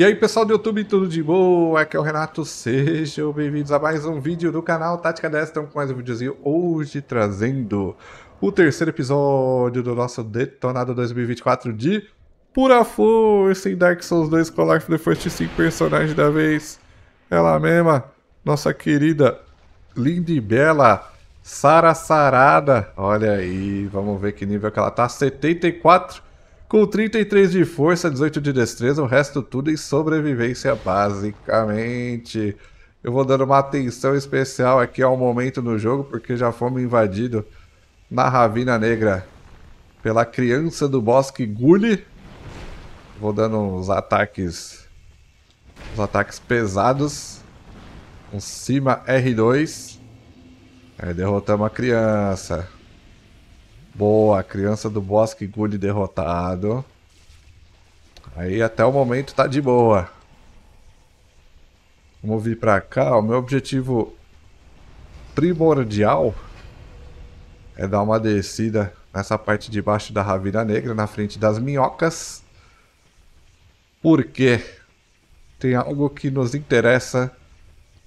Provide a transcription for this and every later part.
E aí pessoal do YouTube, tudo de boa? Aqui é o Renato, sejam bem-vindos a mais um vídeo do canal Tática 10, estamos com mais um videozinho hoje trazendo o terceiro episódio do nosso Detonado 2024 de Pura Força em Dark Souls 2 Collar of the First 5 personagens da vez, ela mesma, nossa querida, linda e bela, Sara Sarada, olha aí, vamos ver que nível que ela tá, 74 com 33 de força, 18 de destreza, o resto tudo em sobrevivência, basicamente. Eu vou dando uma atenção especial aqui ao momento no jogo, porque já fomos invadidos na Ravina Negra pela criança do bosque Gulli. Vou dando uns ataques. Uns ataques pesados. Um cima R2. Aí derrotamos a criança. Boa, criança do bosque Gully derrotado. Aí até o momento tá de boa. Vamos vir pra cá. O meu objetivo primordial é dar uma descida nessa parte de baixo da Ravina Negra, na frente das minhocas. Porque tem algo que nos interessa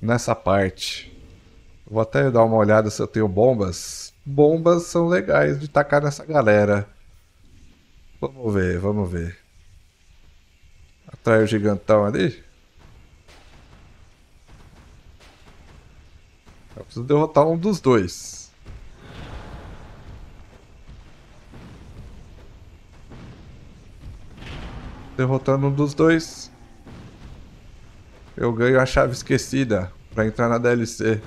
nessa parte. Vou até dar uma olhada se eu tenho bombas bombas são legais de tacar nessa galera. Vamos ver, vamos ver. Atrai o gigantão ali. Eu preciso derrotar um dos dois. Derrotando um dos dois, eu ganho a chave esquecida para entrar na DLC.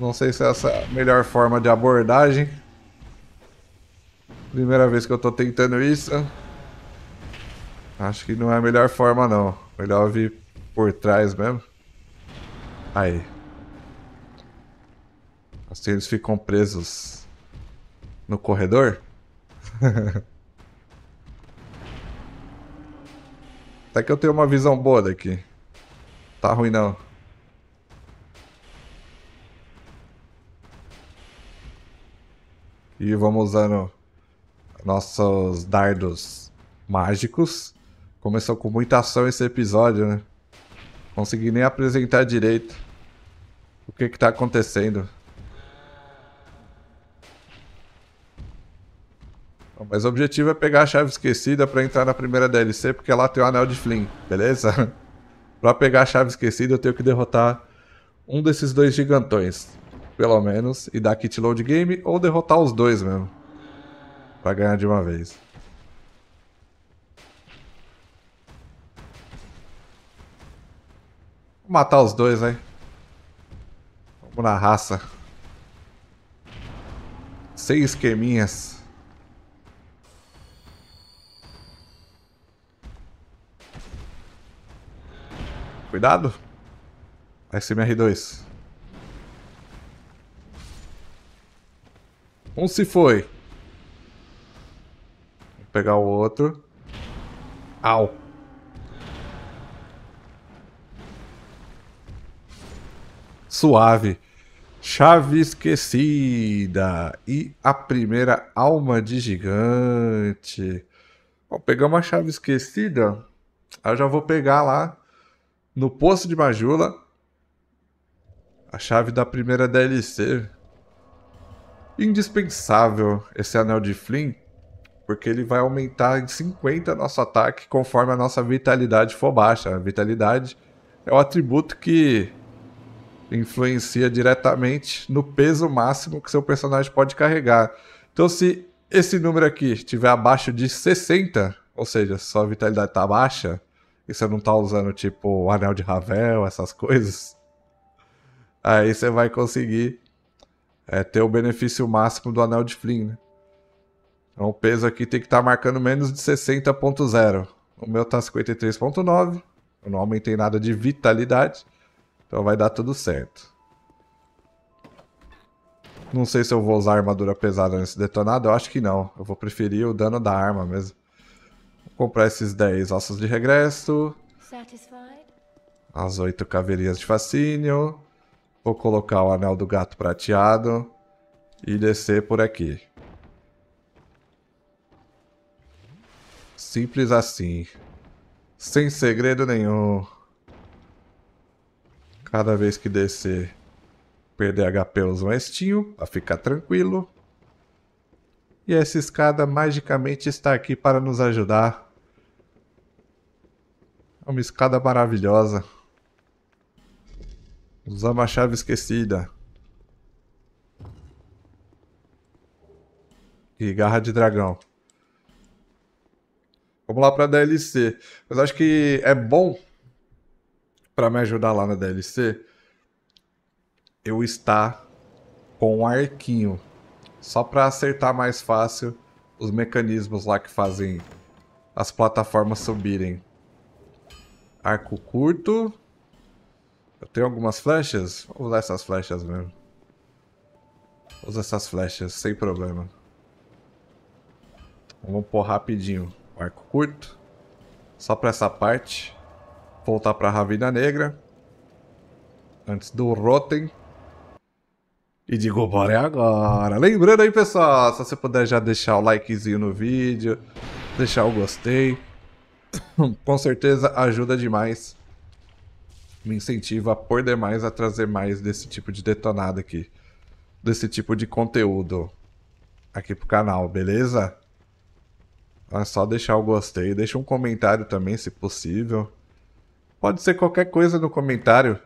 Não sei se é essa a melhor forma de abordagem. Primeira vez que eu tô tentando isso. Acho que não é a melhor forma não. Melhor vir por trás mesmo. Aí. Assim eles ficam presos no corredor. Até que eu tenho uma visão boa daqui. Tá ruim não. E vamos usando nossos dardos mágicos. Começou com muita ação esse episódio, né? Consegui nem apresentar direito o que que tá acontecendo. Mas o objetivo é pegar a chave esquecida para entrar na primeira DLC, porque lá tem o anel de Flynn, beleza? para pegar a chave esquecida eu tenho que derrotar um desses dois gigantões pelo menos, e dar kit load game ou derrotar os dois mesmo. Pra ganhar de uma vez. Vou matar os dois, hein? Vamos na raça. Sem esqueminhas. Cuidado. SMR2. Um se foi. Vou pegar o outro. Au. Suave. Chave esquecida. E a primeira alma de gigante. Vou pegamos a chave esquecida. Eu já vou pegar lá no poço de Majula a chave da primeira DLC indispensável esse anel de Flynn, porque ele vai aumentar em 50 nosso ataque conforme a nossa vitalidade for baixa. A vitalidade é o atributo que influencia diretamente no peso máximo que seu personagem pode carregar. Então, se esse número aqui estiver abaixo de 60, ou seja, sua vitalidade está baixa, e você não está usando tipo o anel de Ravel, essas coisas, aí você vai conseguir é, ter o benefício máximo do anel de Flynn. Né? Então o peso aqui tem que estar tá marcando menos de 60.0. O meu tá 53.9. Eu não aumentei nada de vitalidade. Então vai dar tudo certo. Não sei se eu vou usar armadura pesada nesse detonado. Eu acho que não. Eu vou preferir o dano da arma mesmo. Vou comprar esses 10 ossos de regresso. As 8 caveirinhas de fascínio. Vou colocar o anel do gato prateado e descer por aqui. Simples assim. Sem segredo nenhum. Cada vez que descer, perder HP usa é um estinho, pra ficar tranquilo. E essa escada magicamente está aqui para nos ajudar. É uma escada maravilhosa. Usava a chave esquecida. E garra de dragão. Vamos lá pra DLC. Mas acho que é bom para me ajudar lá na DLC eu estar com um arquinho. Só para acertar mais fácil os mecanismos lá que fazem as plataformas subirem. Arco curto. Eu tenho algumas flechas? Vou usar essas flechas mesmo. Usa essas flechas, sem problema. Vamos pôr rapidinho. O arco curto. Só pra essa parte. Voltar pra Ravina Negra. Antes do Rotten. E digo, bora é agora. Lembrando aí, pessoal, se você puder já deixar o likezinho no vídeo, deixar o gostei. Com certeza ajuda demais me incentiva por demais a trazer mais desse tipo de detonada aqui. Desse tipo de conteúdo aqui pro canal, beleza? É só deixar o gostei, deixa um comentário também, se possível. Pode ser qualquer coisa no comentário.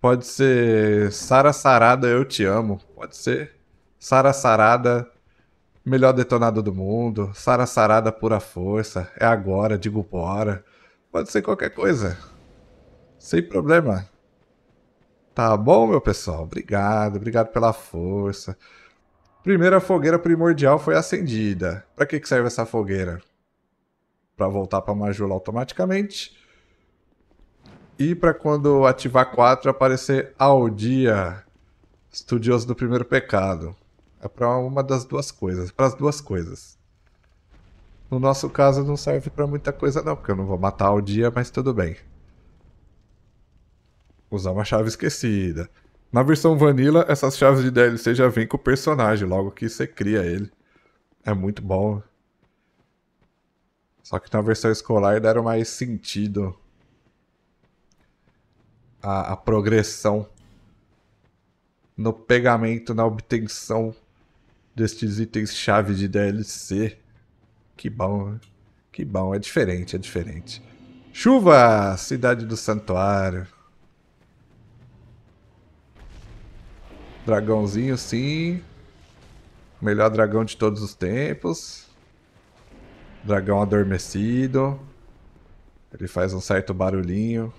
Pode ser Sara Sarada, eu te amo. Pode ser Sara Sarada, melhor detonado do mundo. Sara Sarada, pura força. É agora, digo bora. Pode ser qualquer coisa. Sem problema. Tá bom, meu pessoal? Obrigado, obrigado pela força. Primeira fogueira primordial foi acendida. Para que, que serve essa fogueira? Para voltar para Majula automaticamente. E para quando ativar 4 aparecer ao dia estudioso do primeiro pecado. É para uma das duas coisas, para as duas coisas. No nosso caso não serve para muita coisa não, porque eu não vou matar ao dia, mas tudo bem usar uma chave esquecida. Na versão vanilla, essas chaves de DLC já vêm com o personagem, logo que você cria ele. É muito bom. Só que na versão escolar deram mais sentido a, a progressão no pegamento, na obtenção destes itens-chave de DLC. Que bom, né? que bom, é diferente, é diferente. Chuva, cidade do santuário. Dragãozinho, sim. Melhor dragão de todos os tempos. Dragão adormecido. Ele faz um certo barulhinho.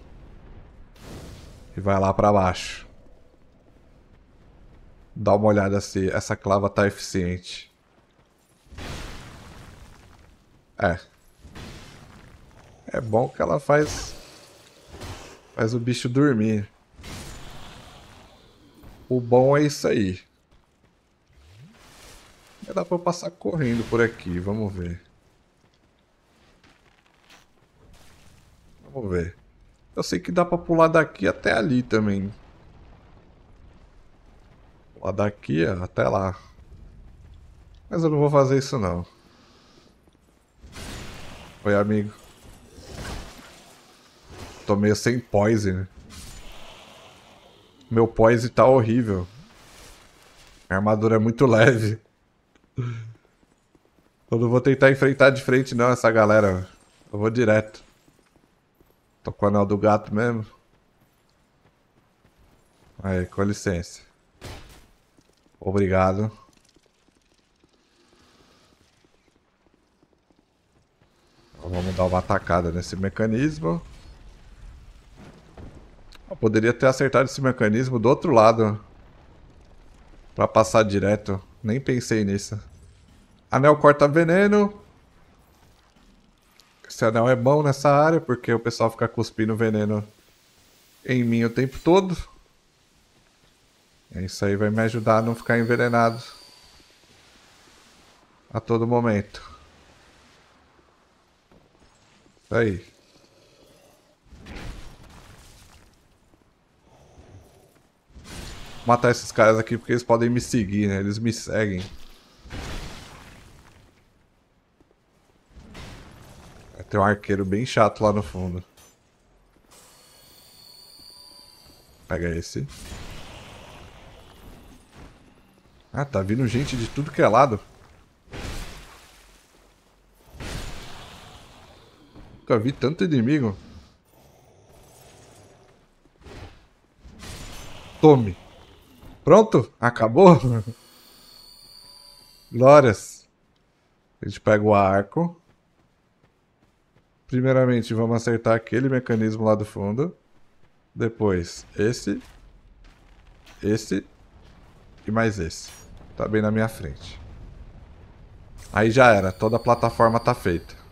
E vai lá para baixo. Dá uma olhada se essa clava tá eficiente. É. É bom que ela faz... Faz o bicho dormir. O bom é isso aí. dá pra eu passar correndo por aqui, vamos ver. Vamos ver. Eu sei que dá pra pular daqui até ali também. Pular daqui ó, até lá. Mas eu não vou fazer isso não. Oi, amigo. Tô meio sem poison. Né? Meu poise tá horrível. A armadura é muito leve. Eu não vou tentar enfrentar de frente não essa galera. Eu vou direto. Tô com o anel do gato mesmo. Aí, com licença. Obrigado. Então, vamos dar uma atacada nesse mecanismo. Eu poderia ter acertado esse mecanismo do outro lado. Pra passar direto. Nem pensei nisso. Anel corta veneno. Esse anel é bom nessa área, porque o pessoal fica cuspindo veneno em mim o tempo todo. É, isso aí vai me ajudar a não ficar envenenado a todo momento. Isso tá aí. matar esses caras aqui porque eles podem me seguir, né? Eles me seguem. Tem um arqueiro bem chato lá no fundo. Pega esse. Ah, tá vindo gente de tudo que é lado. Nunca vi tanto inimigo. Tome. Pronto? Acabou? Glórias. A gente pega o arco. Primeiramente, vamos acertar aquele mecanismo lá do fundo. Depois, esse. Esse. E mais esse. Tá bem na minha frente. Aí já era. Toda a plataforma tá feita.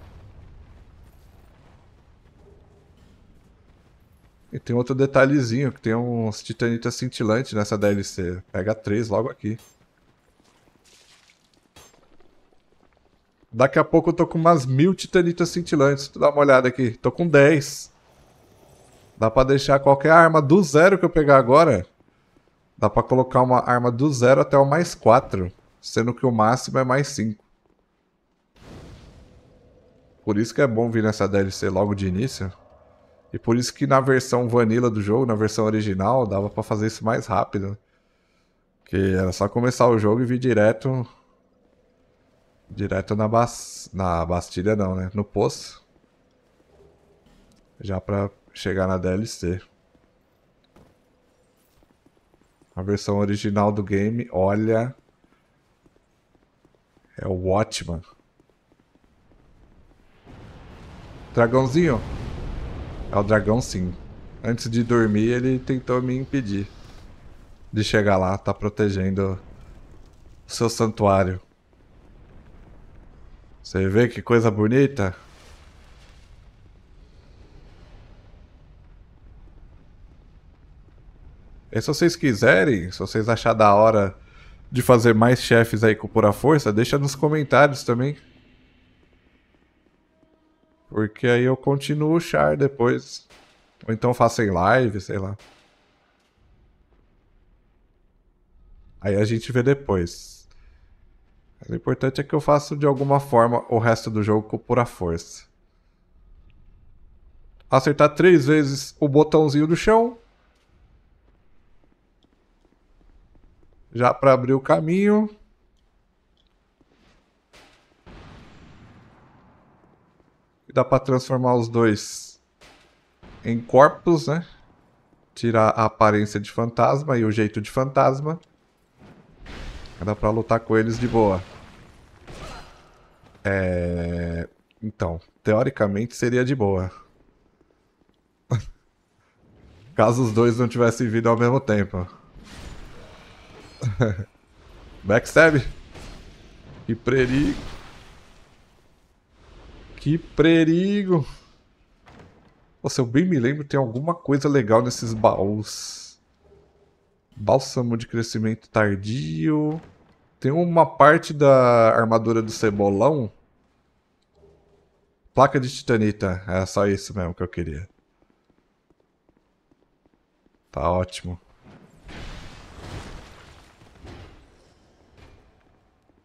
E tem outro detalhezinho, que tem uns titanitas cintilantes nessa DLC. Pega três logo aqui. Daqui a pouco eu tô com umas mil titanitas cintilantes. Dá uma olhada aqui. Tô com 10. Dá pra deixar qualquer arma do zero que eu pegar agora. Dá pra colocar uma arma do zero até o mais 4. Sendo que o máximo é mais 5. Por isso que é bom vir nessa DLC logo de início. E por isso que na versão vanilla do jogo, na versão original, dava para fazer isso mais rápido. Né? Que era só começar o jogo e vir direto direto na bas na Bastilha não, né? No poço. Já para chegar na DLC. A versão original do game, olha, é o Watchman. Dragãozinho, é o dragão sim. Antes de dormir, ele tentou me impedir de chegar lá, tá protegendo o seu santuário. Você vê que coisa bonita? E se vocês quiserem, se vocês acharem da hora de fazer mais chefes aí com pura força, deixa nos comentários também. Porque aí eu continuo o char depois. Ou então faço em live, sei lá. Aí a gente vê depois. Mas o importante é que eu faço de alguma forma o resto do jogo com pura força. Acertar três vezes o botãozinho do chão. Já para abrir o caminho. dá pra transformar os dois em corpos, né? Tirar a aparência de fantasma e o jeito de fantasma. Dá pra lutar com eles de boa. É... Então, teoricamente seria de boa. Caso os dois não tivessem vindo ao mesmo tempo. Backstab. E preri que perigo! Nossa, eu bem me lembro, tem alguma coisa legal nesses baús. Bálsamo de crescimento tardio. Tem uma parte da armadura do cebolão. Placa de titanita. É só isso mesmo que eu queria. Tá ótimo.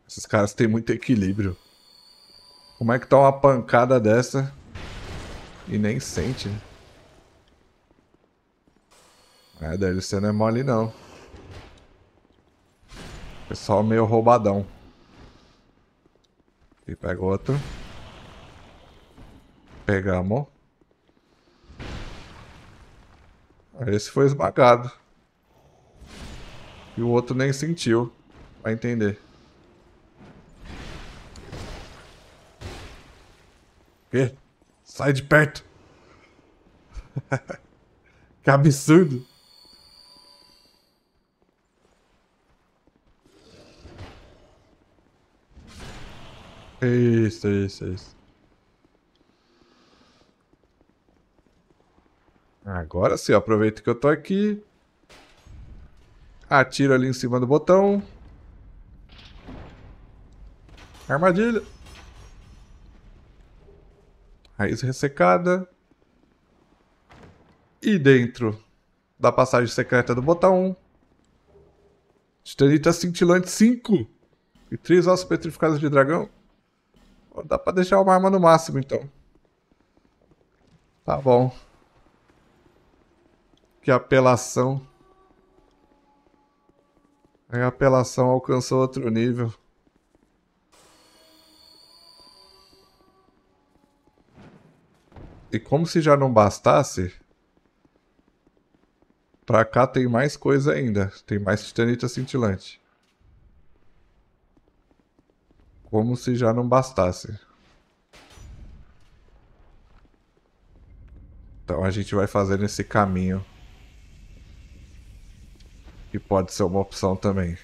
Esses caras têm muito equilíbrio. Como é que tá uma pancada dessa e nem sente? É, DLC não é mole não. Pessoal é meio roubadão. E pega outro. Pegamos. Esse foi esmagado. E o outro nem sentiu. Vai entender. quê? Sai de perto. que absurdo. Isso, isso, isso. Agora sim, aproveito que eu tô aqui. Atiro ali em cima do botão. Armadilha. Raiz ressecada. E dentro da passagem secreta do botão 1. Titanita cintilante 5. E 3 ossos petrificados de dragão. Dá pra deixar uma arma no máximo, então. Tá bom. Que apelação. É, a apelação alcançou outro nível. E como se já não bastasse, pra cá tem mais coisa ainda. Tem mais titanita cintilante. Como se já não bastasse. Então a gente vai fazendo esse caminho. Que pode ser uma opção também.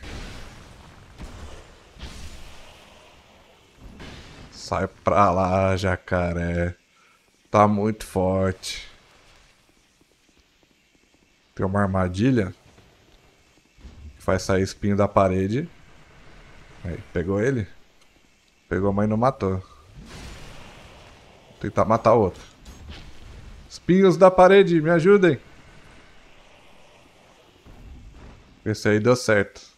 Sai pra lá, jacaré. Tá muito forte. Tem uma armadilha. Que faz sair espinho da parede. Aí, pegou ele? Pegou, mas não matou. Vou tentar matar outro. Espinhos da parede, me ajudem. Esse aí deu certo.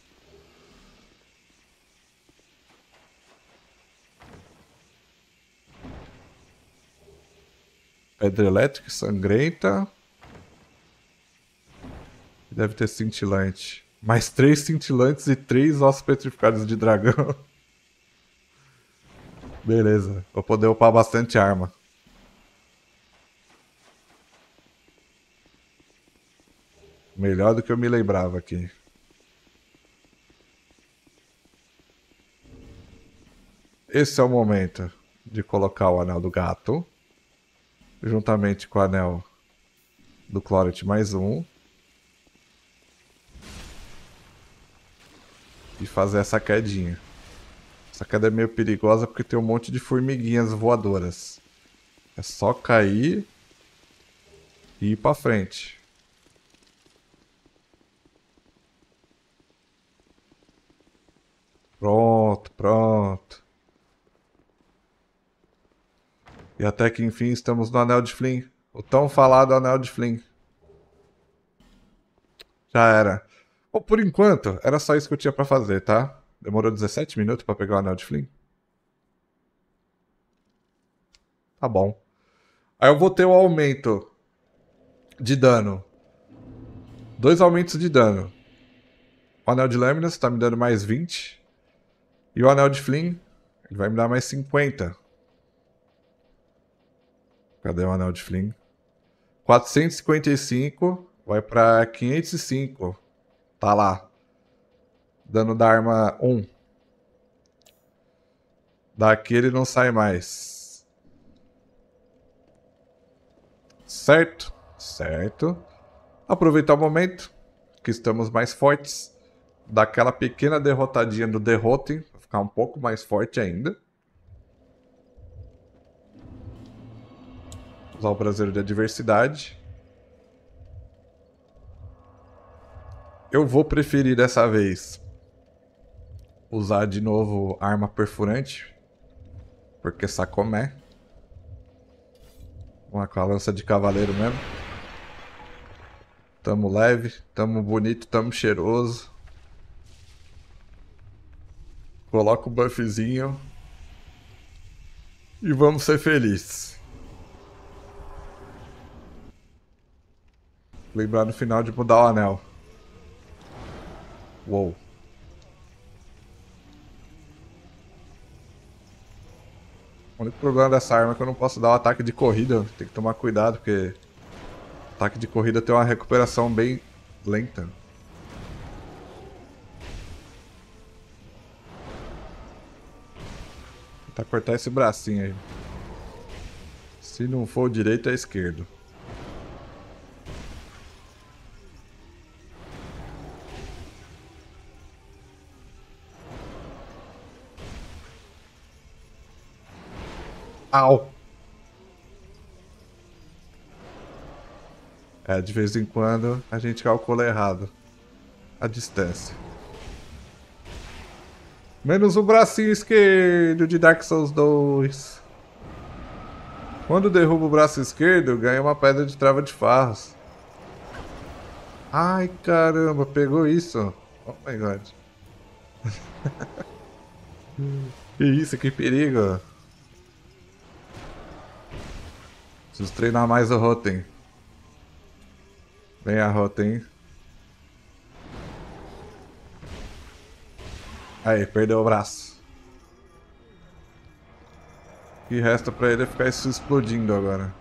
Pedra elétrica, sangrenta. Deve ter cintilante. Mais três cintilantes e três ossos petrificados de dragão. Beleza. Vou poder upar bastante arma. Melhor do que eu me lembrava aqui. Esse é o momento de colocar o anel do gato juntamente com o anel do Cloret mais um. E fazer essa quedinha. Essa queda é meio perigosa porque tem um monte de formiguinhas voadoras. É só cair e ir pra frente. Pronto, pronto. E até que enfim estamos no Anel de Flynn. O tão falado Anel de Flynn. Já era. Bom, por enquanto, era só isso que eu tinha para fazer, tá? Demorou 17 minutos para pegar o Anel de Flynn. Tá bom. Aí eu vou ter o um aumento de dano. Dois aumentos de dano. O Anel de Lâminas tá me dando mais 20. E o Anel de Flynn, ele vai me dar mais 50. Cadê o anel de Fling? 455 vai para 505. Tá lá. Dano da arma 1. Daqui ele não sai mais. Certo? Certo. Aproveitar o momento que estamos mais fortes. Daquela pequena derrotadinha do derrote, ficar um pouco mais forte ainda. Usar o prazer de adversidade. Eu vou preferir dessa vez usar de novo arma perfurante. Porque sacomé. Uma com a lança de cavaleiro mesmo. Tamo leve, tamo bonito, tamo cheiroso. Coloca o buffzinho. E vamos ser felizes. Lembrar no final de tipo, mudar o anel. Uou. O único problema dessa arma é que eu não posso dar o um ataque de corrida. Tem que tomar cuidado, porque... Ataque de corrida tem uma recuperação bem lenta. Tentar cortar esse bracinho aí. Se não for o direito, é esquerdo. Au! É, de vez em quando a gente calcula errado a distância. Menos o bracinho esquerdo de Dark Souls 2. Quando derruba o braço esquerdo, ganha uma pedra de trava de farras. Ai, caramba, pegou isso. Oh my god. que isso, que perigo. Preciso treinar mais o Roten. Vem a Roten. Aí, perdeu o braço. E resta pra ele é ficar isso explodindo agora.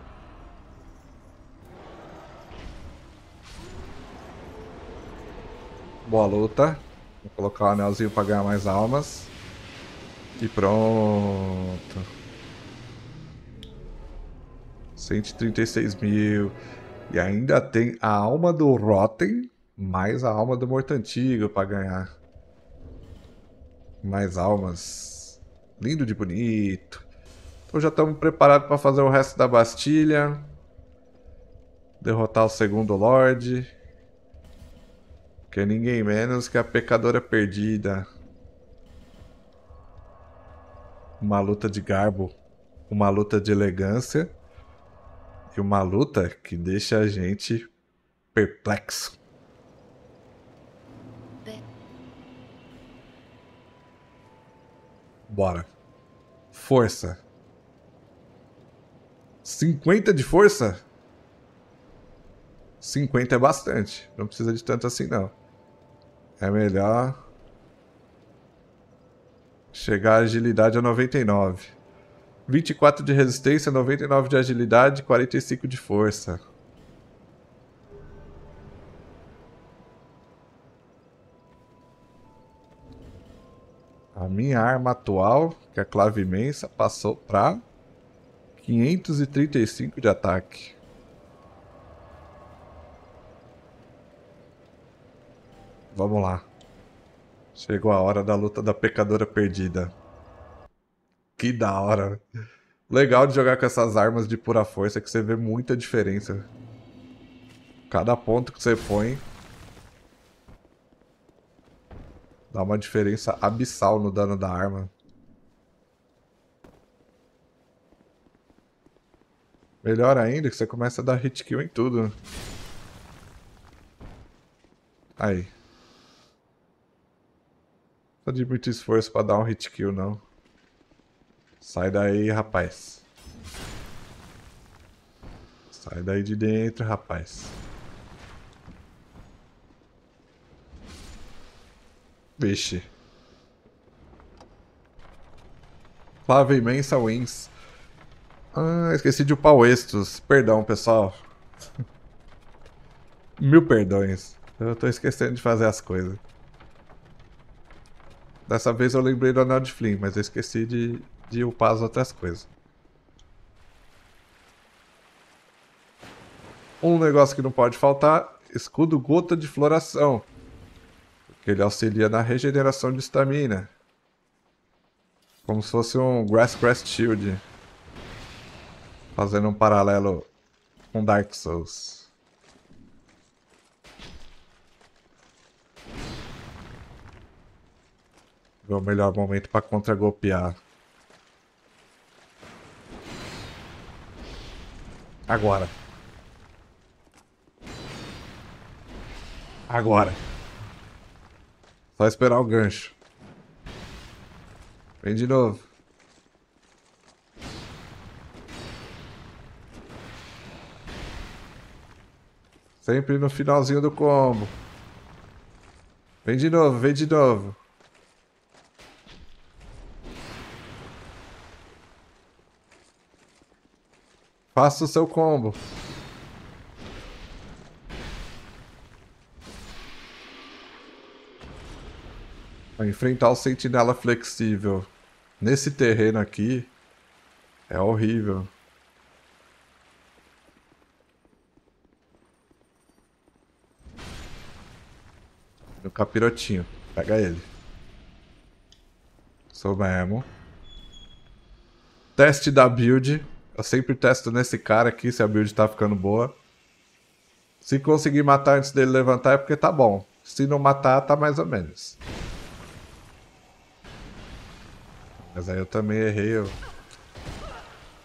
Boa luta. Vou colocar o anelzinho pra ganhar mais almas. E pronto. 136 mil. E ainda tem a alma do Rotten, mais a alma do Morto Antigo para ganhar. Mais almas. Lindo de bonito. Então já estamos preparados para fazer o resto da Bastilha. Derrotar o segundo Lorde. Que é ninguém menos que a Pecadora Perdida. Uma luta de garbo. Uma luta de elegância e uma luta que deixa a gente perplexo. Bora. Força. 50 de força? 50 é bastante. Não precisa de tanto assim, não. É melhor... Chegar a agilidade a 99. 24 de resistência, 99 de agilidade, 45 de força. A minha arma atual, que é a clave imensa, passou para 535 de ataque. Vamos lá. Chegou a hora da luta da pecadora perdida. Que da hora. Né? Legal de jogar com essas armas de pura força que você vê muita diferença. Cada ponto que você põe... Dá uma diferença abissal no dano da arma. Melhor ainda que você começa a dar hit kill em tudo. Aí. Não muito esforço pra dar um hit kill, não. Sai daí, rapaz. Sai daí de dentro, rapaz. Vixe. Clave imensa wins. Ah, esqueci de upar o Estus. Perdão, pessoal. Mil perdões. Eu tô esquecendo de fazer as coisas. Dessa vez eu lembrei do Anel de Flynn, mas eu esqueci de, de upar as outras coisas. Um negócio que não pode faltar, escudo gota de floração. Que ele auxilia na regeneração de estamina. Como se fosse um Grass Crest Shield. Fazendo um paralelo com Dark Souls. O melhor momento para contra-golpear. Agora. Agora. Só esperar o gancho. Vem de novo. Sempre no finalzinho do combo. Vem de novo, vem de novo. Faça o seu combo. enfrentar o sentinela flexível nesse terreno aqui é horrível. Meu capirotinho. Pega ele. Sou mesmo. Teste da build. Eu sempre testo nesse cara aqui se a build tá ficando boa. Se conseguir matar antes dele levantar é porque tá bom. Se não matar, tá mais ou menos. Mas aí eu também errei o...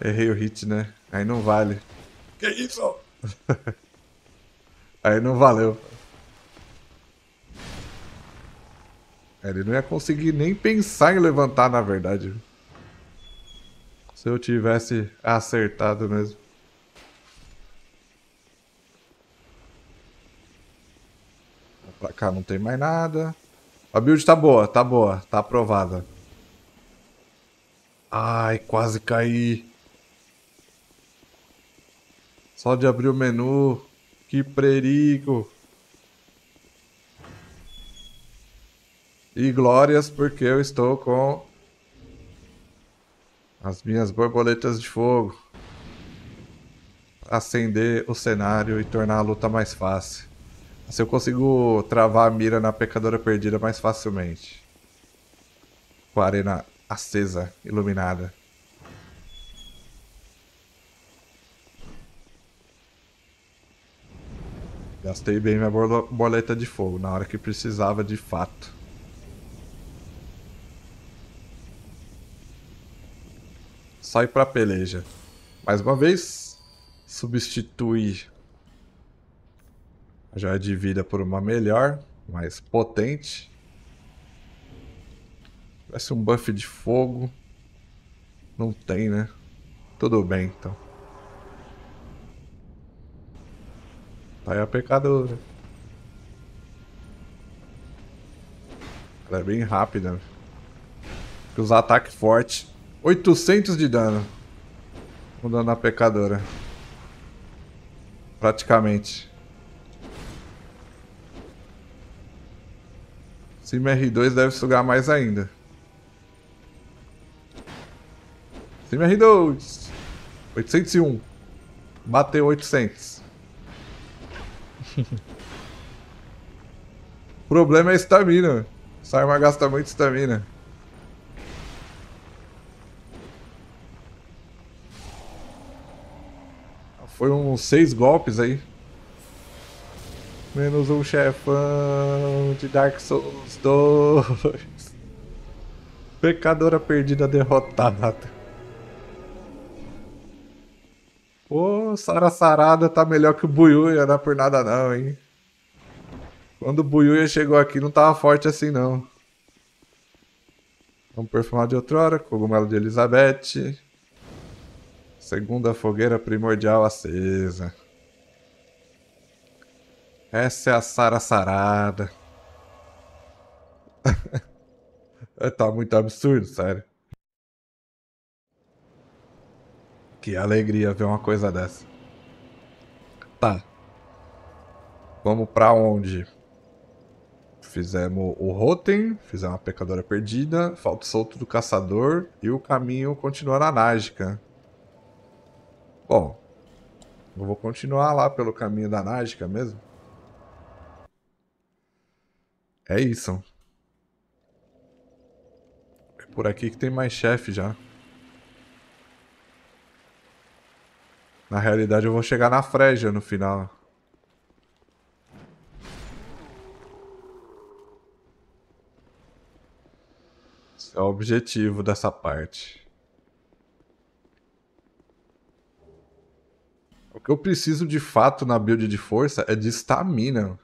Errei o hit, né? Aí não vale. Que isso? aí não valeu. Ele não ia conseguir nem pensar em levantar, na verdade. Se eu tivesse acertado mesmo. Pra cá não tem mais nada. A build tá boa, tá boa, tá aprovada. Ai, quase caí. Só de abrir o menu. Que perigo. E glórias porque eu estou com as minhas borboletas de fogo, acender o cenário e tornar a luta mais fácil. Assim eu consigo travar a mira na pecadora perdida mais facilmente. Com a arena acesa, iluminada. Gastei bem minha borboleta de fogo na hora que precisava de fato. sai pra peleja. Mais uma vez, substitui a joia é de vida por uma melhor, mais potente. Parece um buff de fogo. Não tem, né? Tudo bem, então. Tá aí a pecadora. Ela é bem rápida. os ataques fortes 800 de dano. Vou dar na pecadora. Praticamente. Cima R2 deve sugar mais ainda. Cima R2. 801. Bateu 800. o problema é a estamina. Essa arma gasta muito estamina. com uns seis golpes aí. Menos um chefão de Dark Souls 2. Pecadora perdida derrotada. Pô, Sara Sarada tá melhor que o Buiuia, não é por nada não, hein. Quando o Buiuia chegou aqui não tava forte assim não. Vamos perfumar de outrora, cogumelo de Elizabeth segunda fogueira primordial acesa. Essa é a Sara Sarada. tá muito absurdo, sério. Que alegria ver uma coisa dessa. Tá. Vamos pra onde? Fizemos o Roten, fizemos a Pecadora Perdida, Falta Solto do Caçador e o caminho continuará na Nágica. Bom, eu vou continuar lá pelo caminho da Nágica mesmo. É isso. É por aqui que tem mais chefe já. Na realidade eu vou chegar na Freja no final. Esse é o objetivo dessa parte. O que eu preciso de fato na build de força é de estamina.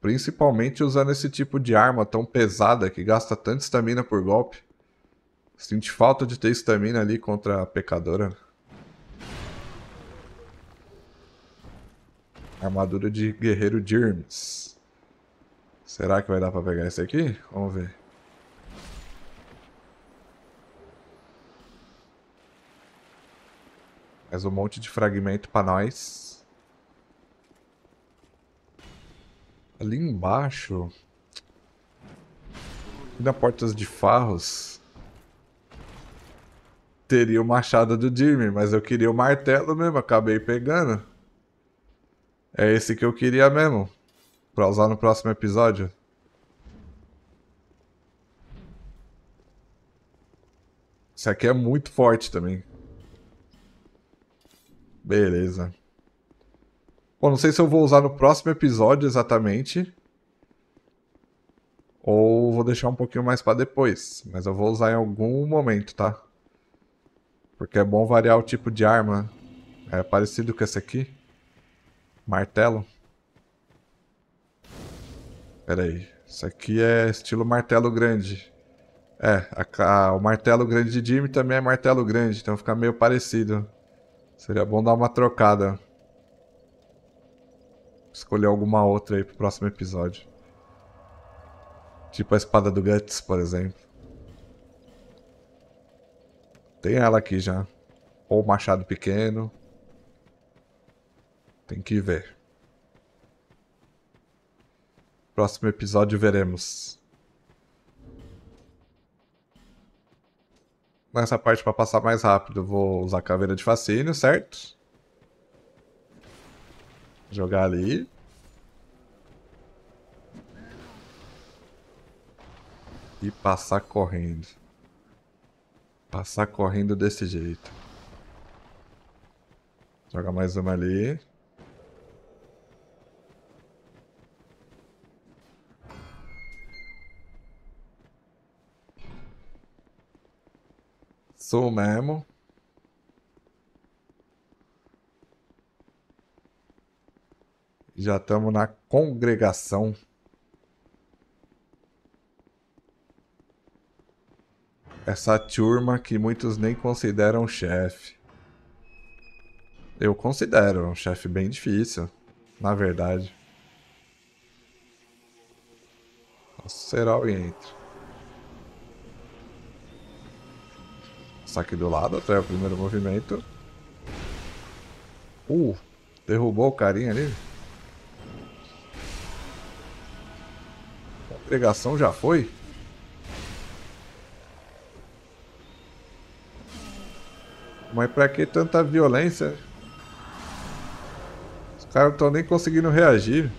Principalmente usando esse tipo de arma tão pesada que gasta tanta estamina por golpe. Sinto falta de ter estamina ali contra a pecadora. Armadura de guerreiro Dirms. Será que vai dar pra pegar esse aqui? Vamos ver. Mais um monte de fragmento pra nós. Ali embaixo... Aqui na Portas de Farros... Teria o machado do Jimmy, mas eu queria o martelo mesmo, acabei pegando. É esse que eu queria mesmo. Pra usar no próximo episódio. Isso aqui é muito forte também. Beleza. Bom, não sei se eu vou usar no próximo episódio exatamente. Ou vou deixar um pouquinho mais para depois. Mas eu vou usar em algum momento, tá? Porque é bom variar o tipo de arma. É parecido com esse aqui. Martelo. Pera aí. Isso aqui é estilo martelo grande. É, a, a, o martelo grande de Jimmy também é martelo grande, então fica meio parecido. Seria bom dar uma trocada. Escolher alguma outra aí pro próximo episódio. Tipo a espada do Guts, por exemplo. Tem ela aqui já. Ou machado pequeno. Tem que ver. Próximo episódio veremos. Nessa parte para passar mais rápido, vou usar a caveira de fascínio, certo? Jogar ali. E passar correndo. Passar correndo desse jeito. Joga mais uma ali. Sou mesmo. Já estamos na congregação. Essa turma que muitos nem consideram chefe. Eu considero um chefe bem difícil, na verdade. Será e entra. aqui do lado até o primeiro movimento. Uh, derrubou o carinha ali. A pregação já foi. Mas pra que tanta violência? Os caras não estão nem conseguindo reagir.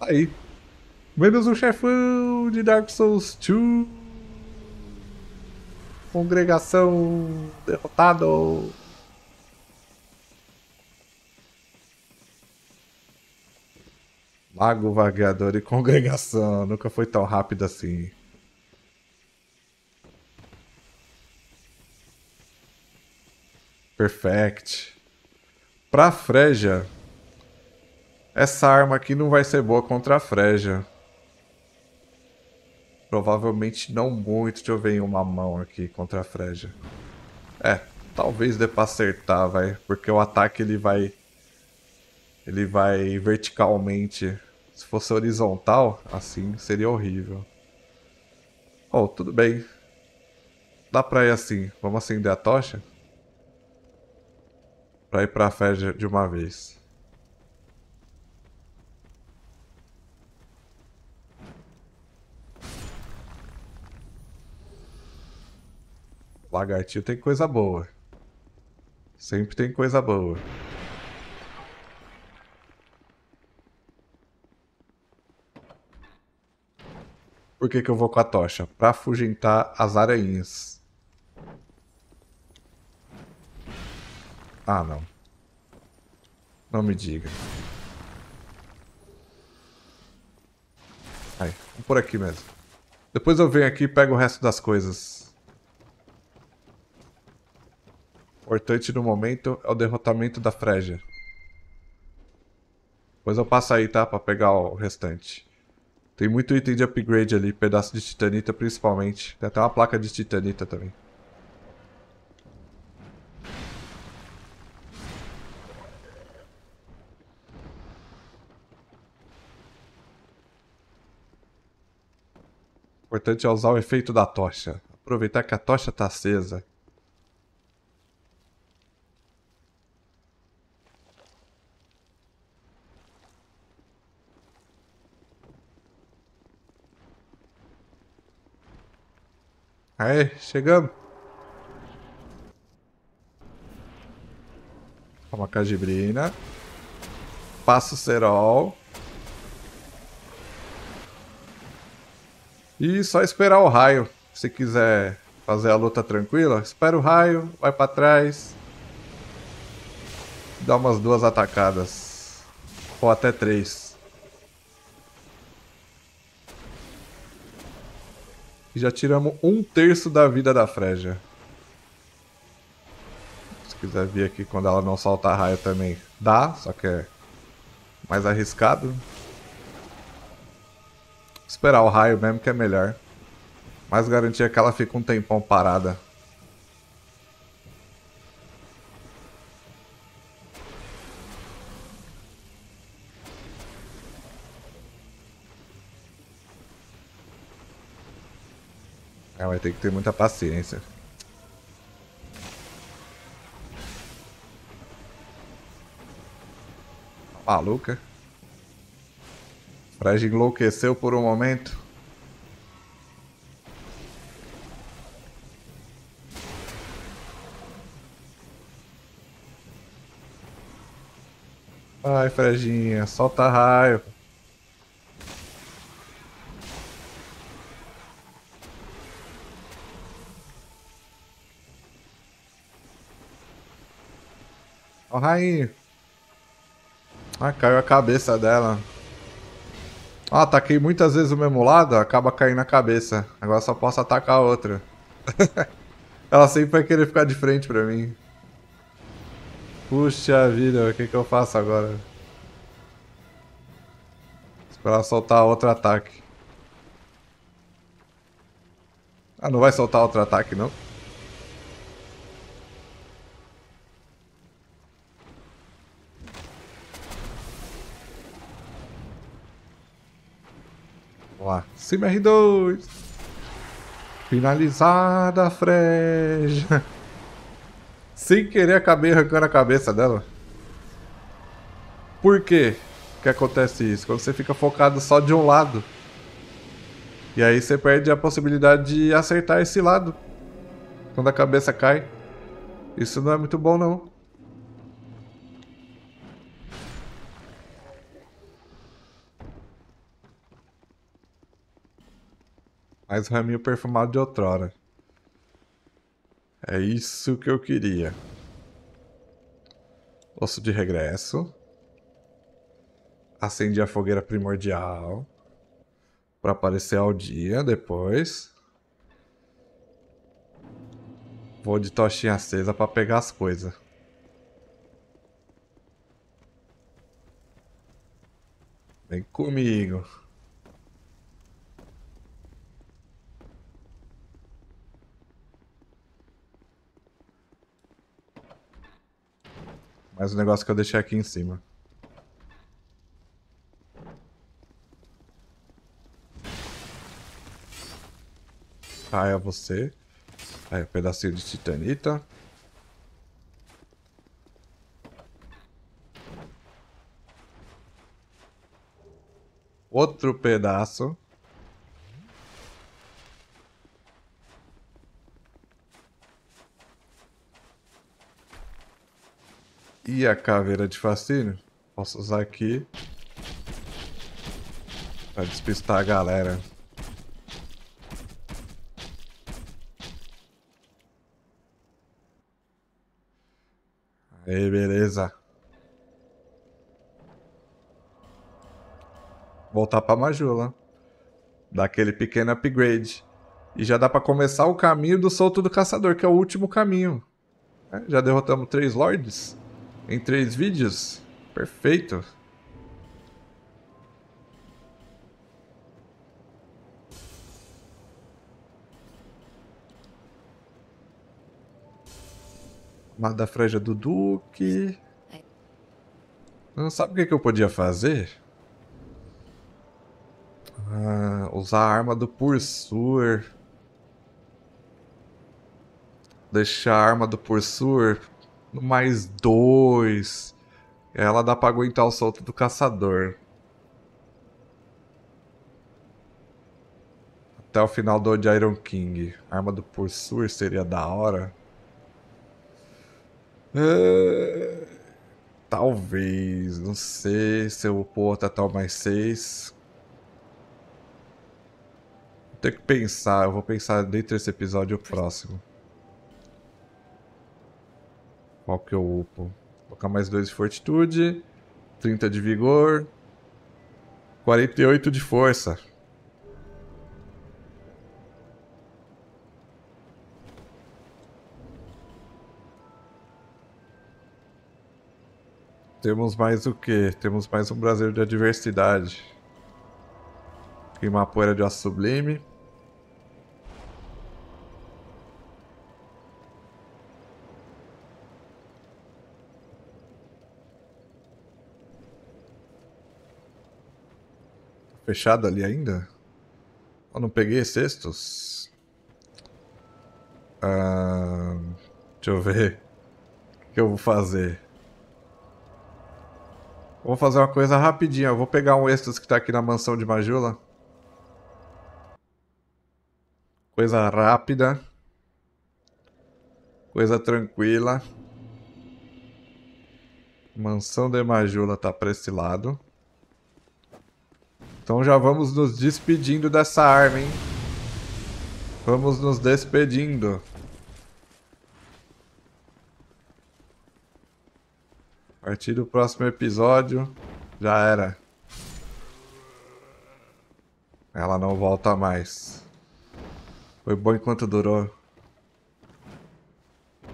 Tá aí, Menos o chefão de Dark Souls 2. Congregação derrotado. Lago Vagueador e Congregação. Nunca foi tão rápido assim. Perfect. Pra Freja. Essa arma aqui não vai ser boa contra a Freja. Provavelmente não muito. Deixa eu ver em uma mão aqui contra a Freja. É, talvez dê pra acertar, vai. Porque o ataque ele vai... Ele vai verticalmente. Se fosse horizontal, assim seria horrível. Oh, tudo bem. Dá pra ir assim. Vamos acender a tocha? Pra ir pra Freja de uma vez. Lagartil tem coisa boa. Sempre tem coisa boa. Por que, que eu vou com a tocha? Pra afugentar as aranhas. Ah, não. Não me diga. Aí, vou por aqui mesmo. Depois eu venho aqui e pego o resto das coisas. importante no momento é o derrotamento da Freja. Depois eu passo aí, tá? Pra pegar o restante. Tem muito item de upgrade ali, pedaço de titanita principalmente. Tem até uma placa de titanita também. importante é usar o efeito da tocha. Aproveitar que a tocha está acesa. Aí, chegamos. Uma cajibrina. Passo cerol. E só esperar o raio. Se quiser fazer a luta tranquila, espera o raio, vai para trás. Dá umas duas atacadas. Ou até três. E já tiramos um terço da vida da Freja. Se quiser vir aqui quando ela não solta raio também, dá, só que é mais arriscado. Esperar o raio mesmo que é melhor. mas garantia é que ela fica um tempão parada. Vai ter que ter muita paciência. Tá maluca. Fred enlouqueceu por um momento. Ai, Fredinha, solta raio. Ó, Raí. Ah, caiu a cabeça dela. Ó, ah, ataquei muitas vezes o mesmo lado, acaba caindo a cabeça. Agora só posso atacar a outra. Ela sempre vai querer ficar de frente pra mim. Puxa vida, o que que eu faço agora? Esperar soltar outro ataque. Ah, não vai soltar outro ataque, não? lá. R 2 Finalizada a freja! Sem querer acabei arrancando a cabeça dela. Por quê que acontece isso? Quando você fica focado só de um lado. E aí você perde a possibilidade de acertar esse lado. Quando a cabeça cai. Isso não é muito bom não. Mais o raminho é perfumado de outrora. É isso que eu queria. Osso de regresso. Acendi a fogueira primordial. Para aparecer ao dia depois. Vou de tochinha acesa para pegar as coisas. Vem comigo. Mas o negócio que eu deixei aqui em cima. Aí tá, é você. Aí, um pedacinho de titanita. Outro pedaço. e a caveira de fascínio. Posso usar aqui para despistar a galera. Aí, beleza. Voltar para Majula. Dar aquele pequeno upgrade. E já dá para começar o caminho do Solto do Caçador, que é o último caminho. É, já derrotamos três lords. Em três vídeos? Perfeito. Lá da franja do Duque. Não sabe o que, que eu podia fazer? Ah, usar a arma do Pursuer. Deixar a arma do Pursuer no mais dois. Ela dá pra aguentar o solto do caçador. Até o final do de Iron King. arma do Pursuer seria da hora. É, talvez, não sei se eu vou até tal mais seis. Tem que pensar, eu vou pensar dentro desse episódio o próximo. Qual que eu é upo? colocar mais 2 de fortitude, 30 de vigor, 48 de força. Temos mais o que? Temos mais um brasileiro de adversidade. Queimar a poeira de aço sublime. fechado ali ainda? Eu não peguei cestos. Ah, deixa eu ver. O que eu vou fazer? Vou fazer uma coisa rapidinha. Eu vou pegar um Estus que está aqui na mansão de Majula. Coisa rápida. Coisa tranquila. Mansão de Majula está para esse lado. Então já vamos nos despedindo dessa arma, hein? Vamos nos despedindo. A partir do próximo episódio, já era. Ela não volta mais. Foi bom enquanto durou.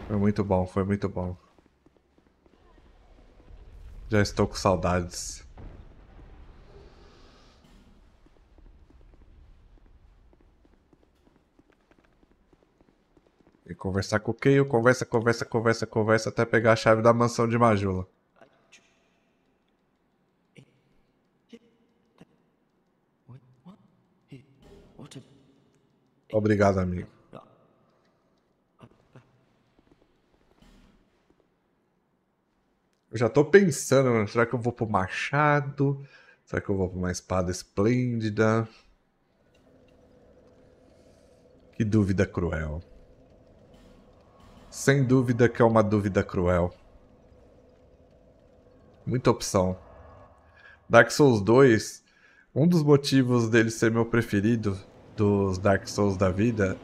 Foi muito bom, foi muito bom. Já estou com saudades. E conversar com o Keio, conversa, conversa, conversa, conversa, até pegar a chave da mansão de Majula. Obrigado, amigo. Eu já tô pensando, mano, será que eu vou pro machado? Será que eu vou pra uma espada esplêndida? Que dúvida cruel. Sem dúvida que é uma dúvida cruel. Muita opção. Dark Souls 2, um dos motivos dele ser meu preferido dos Dark Souls da vida.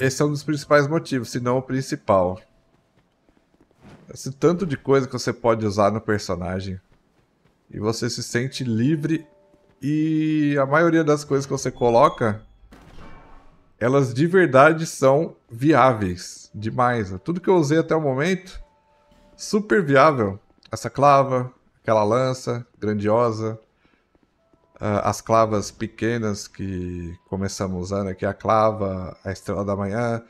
Esse é um dos principais motivos, se não o principal. Esse tanto de coisa que você pode usar no personagem. E você se sente livre e a maioria das coisas que você coloca elas de verdade são viáveis demais. Tudo que eu usei até o momento, super viável. Essa clava, aquela lança grandiosa, ah, as clavas pequenas que começamos usando né, aqui, é a clava, a estrela da manhã,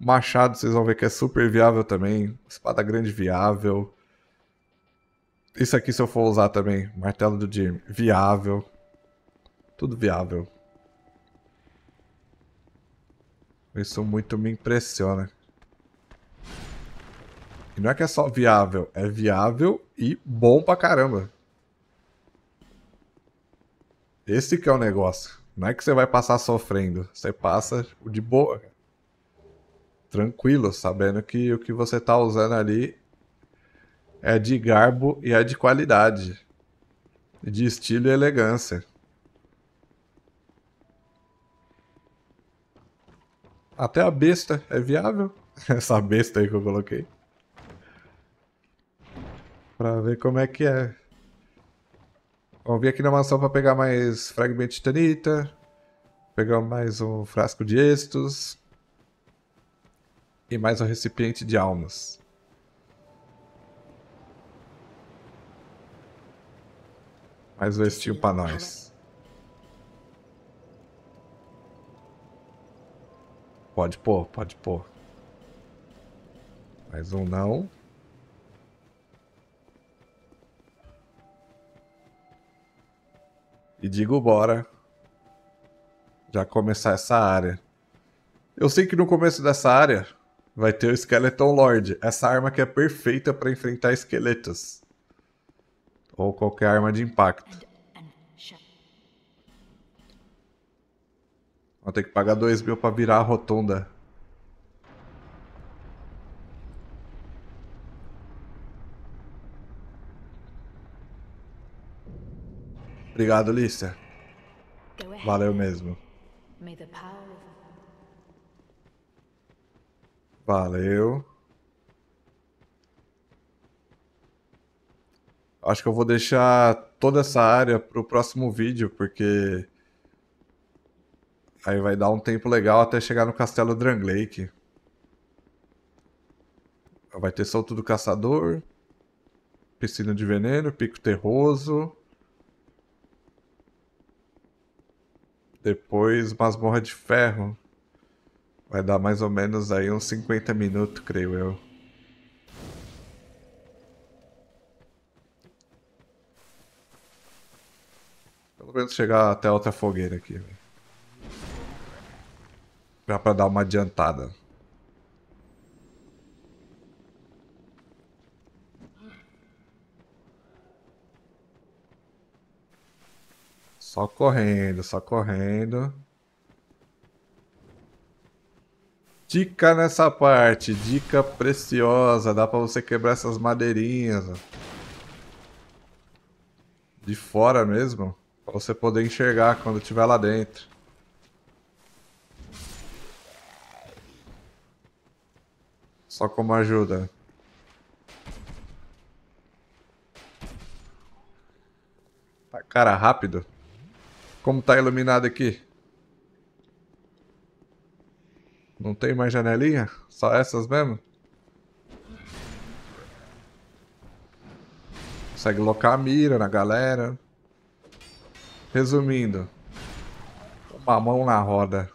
machado, vocês vão ver que é super viável também, espada grande viável. Isso aqui se eu for usar também, martelo do Jimmy, viável. Tudo viável. Isso muito me impressiona. E não é que é só viável, é viável e bom pra caramba. Esse que é o negócio. Não é que você vai passar sofrendo, você passa de boa. Tranquilo, sabendo que o que você tá usando ali é de garbo e é de qualidade. De estilo e elegância. Até a besta é viável. Essa besta aí que eu coloquei. Pra ver como é que é. Vamos vir aqui na mansão pra pegar mais fragmento de titanita. Pegar mais um frasco de estos. E mais um recipiente de almas. Mais um vestinho pra nós. Pode pôr, pode pôr. Mais um não. E digo bora. Já começar essa área. Eu sei que no começo dessa área vai ter o Skeleton Lord. Essa arma que é perfeita para enfrentar esqueletos. Ou qualquer arma de impacto. Vou ter que pagar 2 mil pra virar a rotunda. Obrigado, Lícia. Valeu mesmo. Valeu. Acho que eu vou deixar toda essa área pro próximo vídeo, porque Aí vai dar um tempo legal até chegar no castelo Dranglake. Vai ter solto do caçador. Piscina de veneno, pico terroso. Depois masmorra de ferro. Vai dar mais ou menos aí uns 50 minutos, creio eu. Pelo menos chegar até outra fogueira aqui. Já para dar uma adiantada. Só correndo, só correndo. Dica nessa parte, dica preciosa, dá para você quebrar essas madeirinhas. De fora mesmo, para você poder enxergar quando estiver lá dentro. Só como ajuda. Tá, cara, rápido. Como tá iluminado aqui? Não tem mais janelinha? Só essas mesmo? Consegue locar a mira na galera. Resumindo. Uma mão na roda.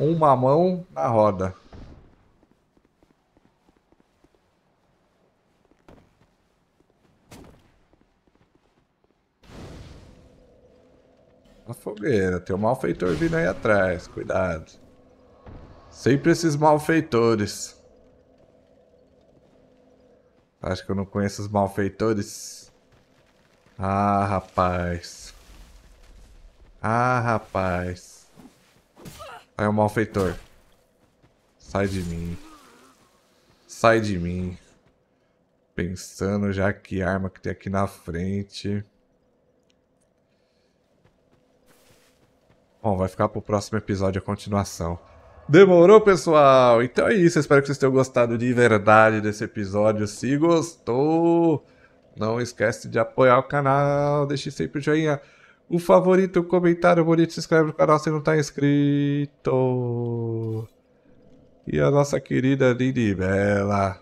Uma mão na roda. na fogueira. Tem um malfeitor vindo aí atrás. Cuidado. Sempre esses malfeitores. Acho que eu não conheço os malfeitores. Ah, rapaz. Ah, rapaz. Aí o um malfeitor. Sai de mim. Sai de mim. Pensando já que arma que tem aqui na frente. Bom, vai ficar pro próximo episódio a continuação. Demorou, pessoal? Então é isso. espero que vocês tenham gostado de verdade desse episódio. Se gostou, não esquece de apoiar o canal. Deixe sempre o joinha, o favorito, o comentário bonito. Se inscreve no canal se não está inscrito. E a nossa querida Lili Bela.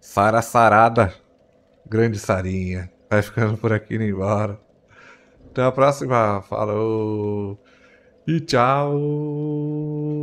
Sara Sarada. Grande Sarinha. Vai ficando por aqui e indo embora. Até a próxima. Falou. E tchau!